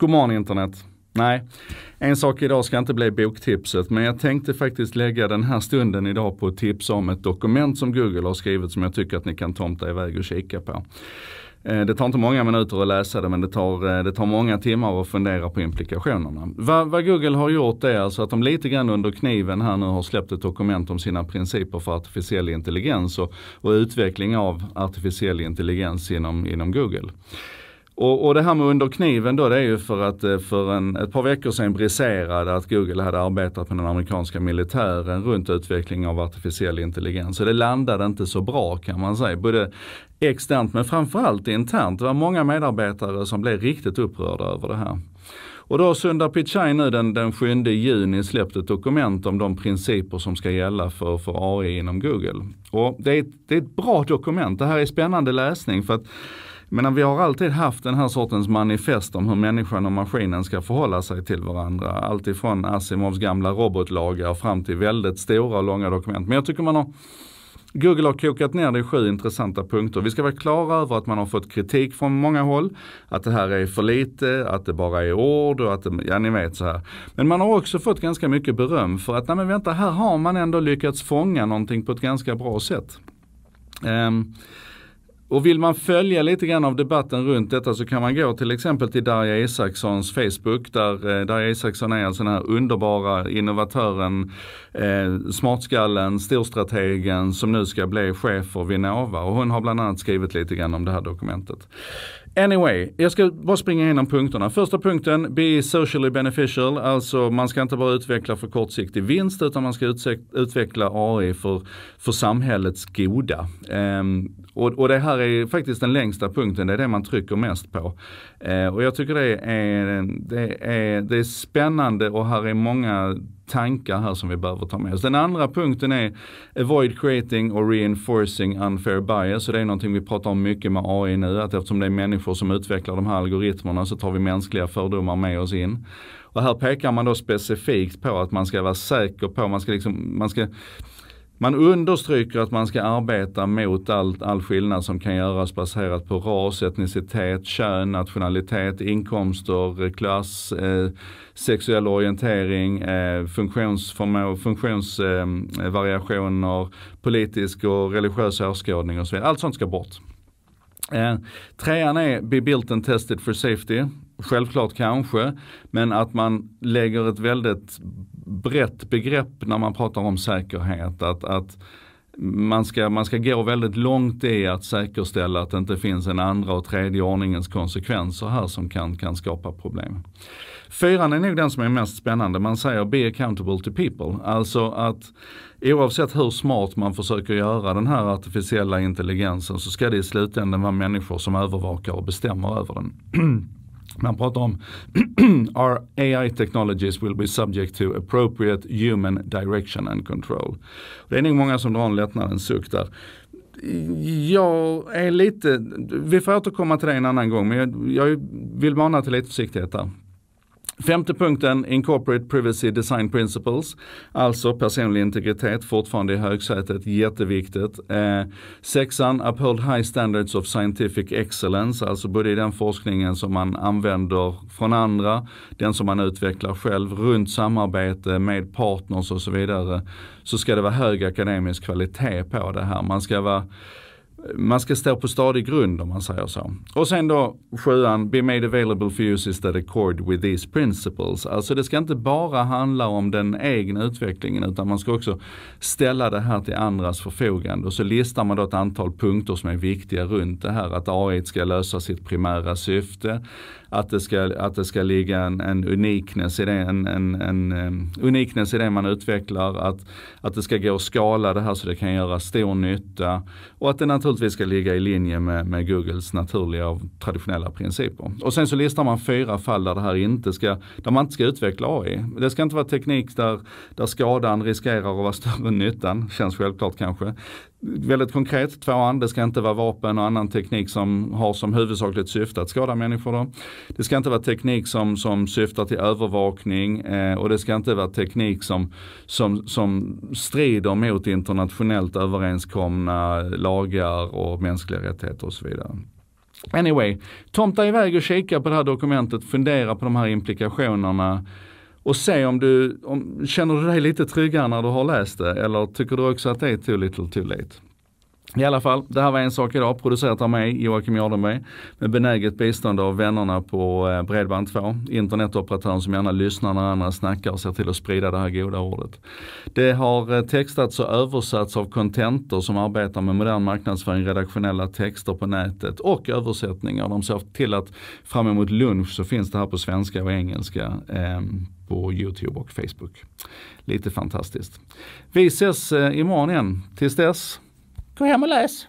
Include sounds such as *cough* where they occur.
Godmorgon internet. Nej, en sak idag ska inte bli boktipset, men jag tänkte faktiskt lägga den här stunden idag på att tipsa om ett dokument som Google har skrivit som jag tycker att ni kan tomta iväg och kika på. Eh, det tar inte många minuter att läsa det men det tar, eh, det tar många timmar att fundera på implikationerna. Vad, vad, Google har gjort är alltså att de lite grann under kniven här nu har släppt ett dokument om sina principer för artificiell intelligens och, och utveckling av artificiell intelligens inom, inom Google. Och, och det här med under kniven då, det är ju för att eh, för en, ett par veckor sedan briserade att Google hade arbetat med den amerikanska militären runt utveckling av artificiell intelligens. Så det landade inte så bra kan man säga. Både externt men framförallt internt. Det var många medarbetare som blev riktigt upprörda över det här. Och då har Sundar Pichai nu den, den 7 juni släppt ett dokument om de principer som ska gälla för, för AI inom Google. Och det är, ett, det är ett bra dokument. Det här är spännande läsning för att men vi har alltid haft den här sortens manifest om hur människan och maskinen ska förhålla sig till varandra. Alltifrån Asimovs gamla robotlagar fram till väldigt stora och långa dokument. Men jag tycker man har Google har kokat ner det i sju intressanta punkter. Vi ska vara klara över att man har fått kritik från många håll. Att det här är för lite, att det bara är ord och att det, ja ni vet så här. Men man har också fått ganska mycket beröm för att, nej men vänta, här har man ändå lyckats fånga någonting på ett ganska bra sätt. Um, och vill man följa lite grann av debatten runt detta så kan man gå till exempel till Darja Isakssons Facebook där eh, Darja Isaksson är alltså den här underbara innovatören, eh, smartskallen, storstrategen som nu ska bli chef för Vinnova och hon har bland annat skrivit lite grann om det här dokumentet. Anyway, jag ska bara springa igenom punkterna. Första punkten, be socially beneficial, alltså man ska inte bara utveckla för kortsiktig vinst utan man ska utveckla AI för, för samhällets goda. Um, och, och, det här är faktiskt den längsta punkten, det är det man trycker mest på. Uh, och jag tycker det är, det är, det är spännande och här är många tankar här som vi behöver ta med oss. Den andra punkten är avoid creating or reinforcing unfair bias. Och det är någonting vi pratar om mycket med AI nu, att eftersom det är människor som utvecklar de här algoritmerna så tar vi mänskliga fördomar med oss in. Och här pekar man då specifikt på att man ska vara säker på, man ska liksom, man ska man understryker att man ska arbeta mot all, all skillnad som kan göras baserat på ras, etnicitet, kön, nationalitet, inkomster, klass, eh, sexuell orientering, eh, funktionsvariationer, eh, politisk och religiös åskådning och så vidare. Allt sånt ska bort. Eh, trean är Be built and tested for safety. Självklart kanske, men att man lägger ett väldigt brett begrepp när man pratar om säkerhet. Att, att man ska, man ska gå väldigt långt i att säkerställa att det inte finns en andra och tredje ordningens konsekvenser här som kan, kan skapa problem. Fyran är nog den som är mest spännande. Man säger be accountable to people. Alltså att oavsett hur smart man försöker göra den här artificiella intelligensen så ska det i slutändan vara människor som övervakar och bestämmer över den. *clears throat* Man pratar om *clears throat* our AI technologies will be subject to appropriate human direction and control. Det är nog många som drar en lättnadens suck där. Jag är lite, vi får återkomma till det en annan gång, men jag, jag vill mana till lite försiktighet där. Femte punkten, Incorporate Privacy Design Principles. Alltså personlig integritet, fortfarande i högsätet, jätteviktigt. Eh, sexan, Uphold High Standards of Scientific Excellence, alltså både i den forskningen som man använder från andra, den som man utvecklar själv, runt samarbete med partners och så vidare, så ska det vara hög akademisk kvalitet på det här. Man ska vara man ska stå på stadig grund om man säger så. Och sen då sjuan, be made available for uses that accord with these principles. Alltså det ska inte bara handla om den egna utvecklingen utan man ska också ställa det här till andras förfogande. Och så listar man då ett antal punkter som är viktiga runt det här. Att AI ska lösa sitt primära syfte att det ska, att det ska ligga en, en unikness i det, en, en, en um, unikness i det man utvecklar, att, att det ska gå att skala det här så det kan göra stor nytta och att det naturligtvis ska ligga i linje med, med Googles naturliga och traditionella principer. Och sen så listar man fyra fall där det här inte ska, där man inte ska utveckla AI. Det ska inte vara teknik där, där skadan riskerar att vara större än nyttan, känns självklart kanske väldigt konkret, tvåan, det ska inte vara vapen och annan teknik som har som huvudsakligt syfte att skada människor. Då. Det ska inte vara teknik som, som syftar till övervakning eh, och det ska inte vara teknik som, som, som strider mot internationellt överenskomna lagar och mänskliga rättigheter och så vidare. Anyway, tomta iväg och kika på det här dokumentet, fundera på de här implikationerna. Och se om du om, känner du dig lite tryggare när du har läst det eller tycker du också att det är too little too late? I alla fall, det här var En sak idag producerat av mig, Joakim Jardenberg, med benäget bistånd av vännerna på eh, Bredband2, internetoperatören som gärna lyssnar när andra snackar och ser till att sprida det här goda ordet. Det har eh, textats och översatts av Contentor som arbetar med modern marknadsföring, redaktionella texter på nätet och översättningar. De ser till att fram emot lunch så finns det här på svenska och engelska. Ehm, på Youtube och Facebook. Lite fantastiskt. Vi ses eh, imorgon igen. Tills dess, gå hem och läs!